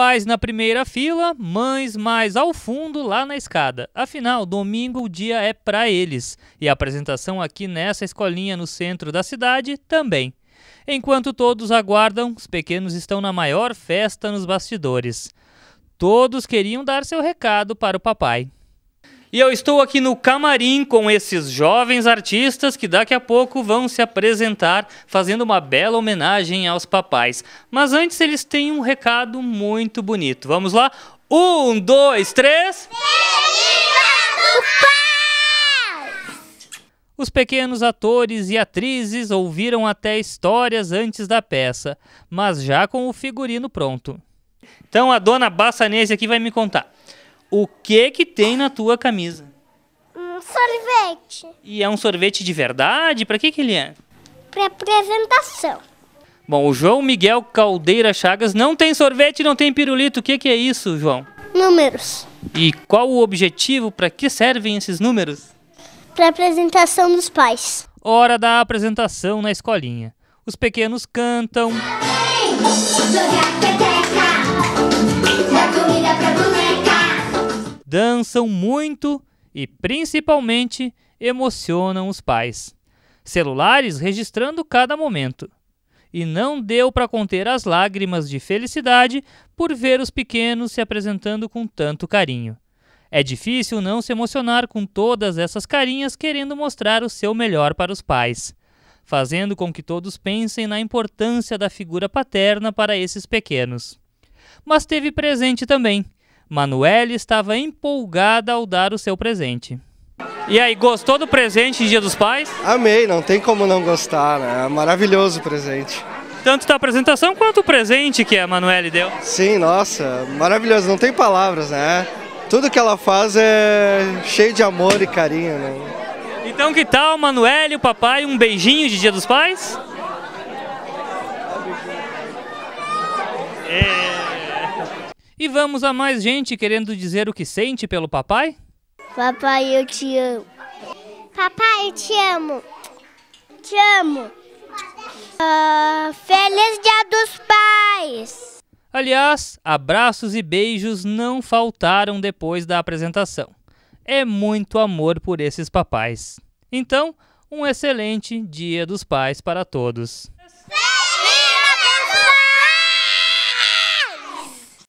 Pais na primeira fila, mães mais ao fundo lá na escada. Afinal, domingo o dia é para eles. E a apresentação aqui nessa escolinha no centro da cidade também. Enquanto todos aguardam, os pequenos estão na maior festa nos bastidores. Todos queriam dar seu recado para o papai. E eu estou aqui no camarim com esses jovens artistas que daqui a pouco vão se apresentar, fazendo uma bela homenagem aos papais. Mas antes eles têm um recado muito bonito. Vamos lá? Um, dois, três. Os pequenos atores e atrizes ouviram até histórias antes da peça, mas já com o figurino pronto. Então a dona Bassanese aqui vai me contar. O que que tem na tua camisa? Um sorvete. E é um sorvete de verdade? Para que que ele é? Para apresentação. Bom, o João Miguel Caldeira Chagas não tem sorvete, não tem pirulito. O que que é isso, João? Números. E qual o objetivo? Para que servem esses números? Para apresentação dos pais. Hora da apresentação na escolinha. Os pequenos cantam. Ei, dançam muito e, principalmente, emocionam os pais. Celulares registrando cada momento. E não deu para conter as lágrimas de felicidade por ver os pequenos se apresentando com tanto carinho. É difícil não se emocionar com todas essas carinhas querendo mostrar o seu melhor para os pais, fazendo com que todos pensem na importância da figura paterna para esses pequenos. Mas teve presente também Manuele estava empolgada ao dar o seu presente. E aí, gostou do presente de Dia dos Pais? Amei, não tem como não gostar, né? É maravilhoso o presente. Tanto da apresentação quanto o presente que a Manuele deu. Sim, nossa, maravilhoso, não tem palavras, né? Tudo que ela faz é cheio de amor e carinho, né? Então que tal, Manuele, o papai, um beijinho de Dia dos Pais? E vamos a mais gente querendo dizer o que sente pelo papai? Papai, eu te amo. Papai, eu te amo. Te amo. Uh, feliz Dia dos Pais! Aliás, abraços e beijos não faltaram depois da apresentação. É muito amor por esses papais. Então, um excelente Dia dos Pais para todos.